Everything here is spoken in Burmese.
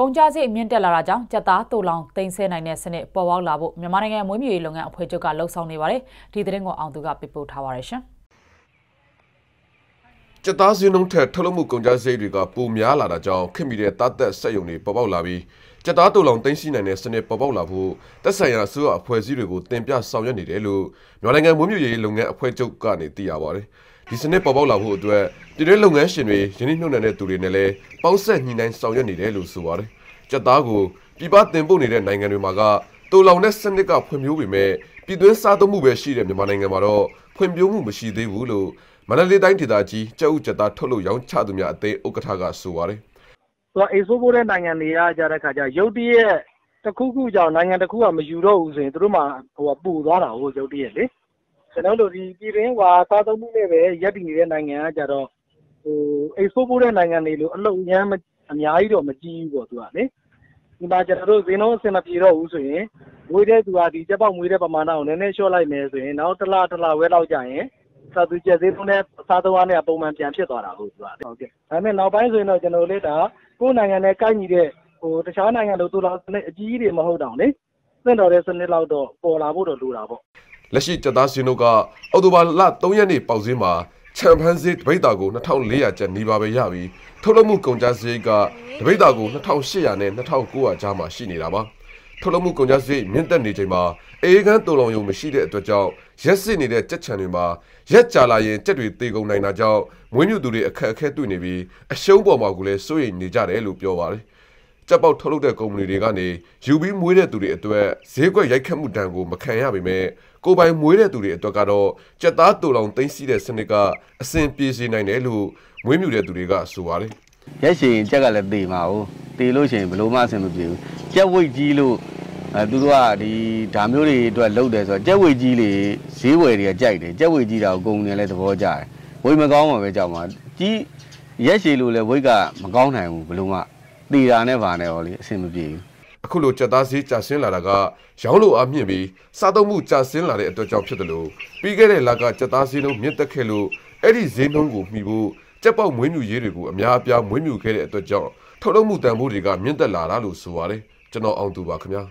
ကုန်ကြစည်အမြင့်တက်လာတာကြောင့်ကြက်သားတူလောင်တင်ဆဲနိုင်တဲ့စနစ် ပေါ်ပေါက်လာဖို့မြန်မာနိုင်ငံမွေးမြူရေးလုပ်ငန်းအဖွဲ့ချုပ်ကလှုံ့ဆော်နေပါတယ်။ဒီသတင်းကိုအောင်သူကပြပို့ထားပါရရှင်။ကြက်သားစင်းလုံးထက်ထုတ်လုပ်မှုကုန်ကြစည်တွေကပိုများလာတာကြောင့်ခင်မီတဲ့တာသက်ဆက်ယုံတွေပေါ်ပေါက်လာပြီးကြက်သားတူလောင်တင်ရှိနိုင်တဲ့စနစ် ပေါ်ပေါက်လာဖို့တက်ဆိုင်ရာအစိုးရအဖွဲ့အစည်းတွေကိုတင်ပြဆောင်ရွက်နေတယ်လို့မြန်မာနိုင်ငံမွေးမြူရေးလုပ်ငန်းအဖွဲ့ချုပ်ကနေသိရပါတယ်။ဒီစနစ်ပေါ်ပေါက်လာဖို့အတွက်ပြည်တွင်းလုပ်ငန်းရှင်တွေယင်းနှိမ့်နှုတ်တဲ့သူတွေနဲ့လည်းပေါင်းဆက်ညှိနှိုင်းဆောင်ရွက်နေတယ်လို့ဆိုပါတယ်။ကြက်သားကိုပြည်ပတင်ပို့နေတဲ့နိုင်ငံတွေမှာကတူလောင်တဲ့စနစ်ကဖွံ့ဖြိုးပေမဲ့ပြည်တွင်းစားသုံးမှုပဲရှိတဲ့မြန်မာနိုင်ငံမှာတော့ဖွံ့ဖြိုးမှုမရှိသေးဘူးလို့မန္တလေးတိုင်းဒေသကြီးကြက်ဥကြက်သားထုတ်လုပ်ရောင်းချသူများအသင်းဥက္ကဋ္ဌကဆိုပါတယ်။သူကအေဆိုးပိုးတဲ့နိုင်ငံတွေကကြတဲ့ခါကျရုတ်တရက်တစ်ခုခုကြောင့်နိုင်ငံတစ်ခုကမယူတော့ဘူးဆိုရင်သူတို့မှဟိုပူသွားတာဟိုရုတ်တရက်လေကျွန်တော်တို့ဒီပြည်တွင်းဝါစားသုံးမှုနဲ့ပဲရပ်တည်နေတဲ့နိုင်ငံကကြတော့ဟို export ပို့တဲ့နိုင်ငံတွေလိုအလောက်ညမ်းအများကြီးတော့မကြီးဘူးပေါ့သူကလေဒီမှာကျွန်တော်တို့ဈေးနှုန်းအဆင်မပြေတော့ဘူးဆိုရင်ငွေတဲ့သူကဒီချက်ပေါက်ငွေတဲ့ပမာဏကိုနည်းနည်းလျှော့လိုက်မယ်ဆိုရင်နောက်တစ်လတစ်လဝဲလောက်ကြာရင်စာသူကျက်သေးဆုံးနဲ့စားသုံးအားနဲ့ပုံမှန်ပြန်ဖြစ်သွားတာဟုတ်ဆိုတာဟုတ်ကဲ့ဒါပေမဲ့နောက်ပိုင်းဆိုရင်တော့ကျွန်တော်လေးဒါကိုယ်နိုင်ငံနဲ့ကိုက်ညီတဲ့ဟိုတခြားနိုင်ငံလိုသူလောက်အကြီးကြီးတွေမဟုတ်တော့လေသင့်တော်တဲ့စနစ်လောက်တော့ပေါ်လာဖို့တော့လိုတာပေါ့လက်ရှိကြက်သားရှင်တို့ကအော်တိုဘာလ3ရက်နေ့ပေါက်ဈေးမှာချမ်ပန်စီတပိတ်တာကို2400ကျပ်နေပါပဲရပြီးထုတ်လုပ်မှုကုန်ကျစရိတ်ကတပိတ်တာကို2800နဲ့2900ကျားမှာရှိနေတာပါထုတ်လုပ်မှုကုန်ကျစရိတ်မြင့်တက်နေချိန်မှာအေးကန်းတုံလောင်ရုံမရှိတဲ့အတွက်ကြောင့်ရက်စစ်နေတဲ့ကြက်ချံတွေမှာရက်ကြာလာရင်ကြက်တွေသေကုန်နိုင်တာကြောင့်မွေးမြူသူတွေအခက်အခဲတွေ့နေပြီးအရှုံးပေါ်မှာကိုလည်းစိုးရိမ်နေကြတယ်လို့ပြောပါတယ်။ကြက်ပေါက်ထုတ်လုပ်တဲ့ကုမ္ပဏီတွေကနေယူပြီးမွေးတဲ့သူတွေအတွက်ဈေးကွက်ရိုက်ခတ်မှုတန်ကိုမခံရပေမဲ့ကိုပိုင်မွေးတဲ့သူတွေအတွက်ကတော့ကြက်သားတူလောင်သိမ်းဆီးတဲ့စနစ်ကအဆင်ပြေစေနိုင်တယ်လို့မွေးမြူတဲ့သူတွေကဆိုပါတယ်။ရက်ရှင်ကြက်ကလည်းတေမှာ哦တေလို့ရှိရင်ဘလို့မှအဆင်မပြေဘူး။ကြက်ဝိတ်ကြီးလို့အဲသူတို့ကဒီဓာမျိုးတွေအတွက်လုပ်တယ်ဆိုတော့ကြက်ဝိတ်ကြီးလေဈေးဝယ်တွေကကြိုက်တယ်ကြက်ဝိတ်ကြီးတာကိုကုန်တယ်လဲသဘောကျတယ်။ဝိတ်မကောင်းမှပဲကြောက်မှာကြီးရက်ရှည်လို့လဲဝိတ်ကမကောင်းနိုင်ဘူးဘလို့မှတည်တာနဲ့ဗာနဲ့ဟောလေအဆင်မပြေဘူးအခုလိုကြက်သားဈေးကျဆင်းလာတာကရောင်းလိုအမြင့်ပြီးစားသုံးမှုကျဆင်းလာတဲ့အတွက်ကြောင့်ဖြစ်တယ်လို့ပြီးခဲ့တဲ့လကကြက်သားဈေးနှုန်းမြင့်တက်ခဲ့လို့အဲ့ဒီဈေးနှုန်းကိုမှီဖို့ကြက်ပေါက်မွေးမြူရေးတွေကိုအများအပြားမွေးမြူခဲ့တဲ့အတွက်ကြောင့်ထုတ်လုပ်မှုတန်ဖိုးတွေကမြင့်တက်လာတာလို့ဆိုပါတယ်ကျွန်တော်အောင်သူပါခင်ဗျာ